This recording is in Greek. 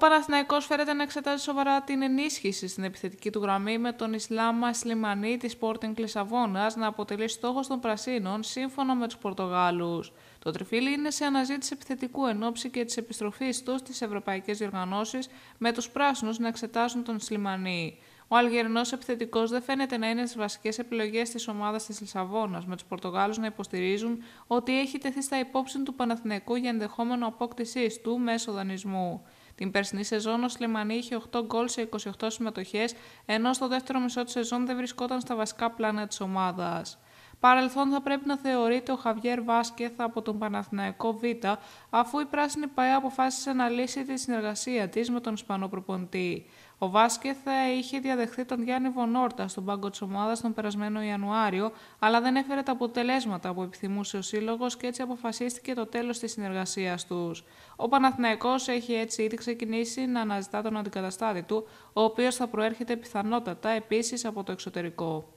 Παναθηναϊκός φέρεται να εξετάζει σοβαρά την ενίσχυση στην επιθετική του γραμμή με τον Ισλάμα Σλιμανί της Sporting Λισαβόνας να αποτελεί στόχος των Πρασίνων σύμφωνα με τους Πορτογάλους. Το τριφύλι είναι σε αναζήτηση επιθετικού ενόψη και της επιστροφής του στις ευρωπαϊκές διοργανώσεις με τους Πράσινους να εξετάζουν τον Σλιμανί. Ο Αλγερινός επιθετικός δεν φαίνεται να είναι στις βασικές επιλογές της ομάδας της Λισαβόνας, με τους Πορτογάλους να υποστηρίζουν ότι έχει τεθεί στα υπόψη του Παναθηναϊκού για ενδεχόμενο απόκτησής του μέσω δανεισμού. Την περσινή σεζόν ο Σλεμανί είχε 8 γκολ σε 28 συμμετοχές, ενώ στο δεύτερο μισό της σεζόν δεν βρισκόταν στα βασικά πλάνα της ομάδας. Παρελθόν θα πρέπει να θεωρείται ο Χαβιέρ Βάσκεθ από τον Παναθηναϊκό Β, αφού η Πράσινη ΠαΕ αποφάσισε να λύσει τη συνεργασία της με τον Ισπανό προπονητή. Ο Βάσκεθ ε, είχε διαδεχθεί τον Γιάννη Βονόρτα στον πάγκο της ομάδας τον περασμένο Ιανουάριο, αλλά δεν έφερε τα αποτελέσματα που επιθυμούσε ο Σύλλογος και έτσι αποφασίστηκε το τέλος της συνεργασίας τους. Ο Παναθυναικό έχει έτσι ήδη ξεκινήσει να αναζητά τον αντικαταστάτη του, ο οποίος θα προέρχεται πιθανότατα επίσης από το εξωτερικό.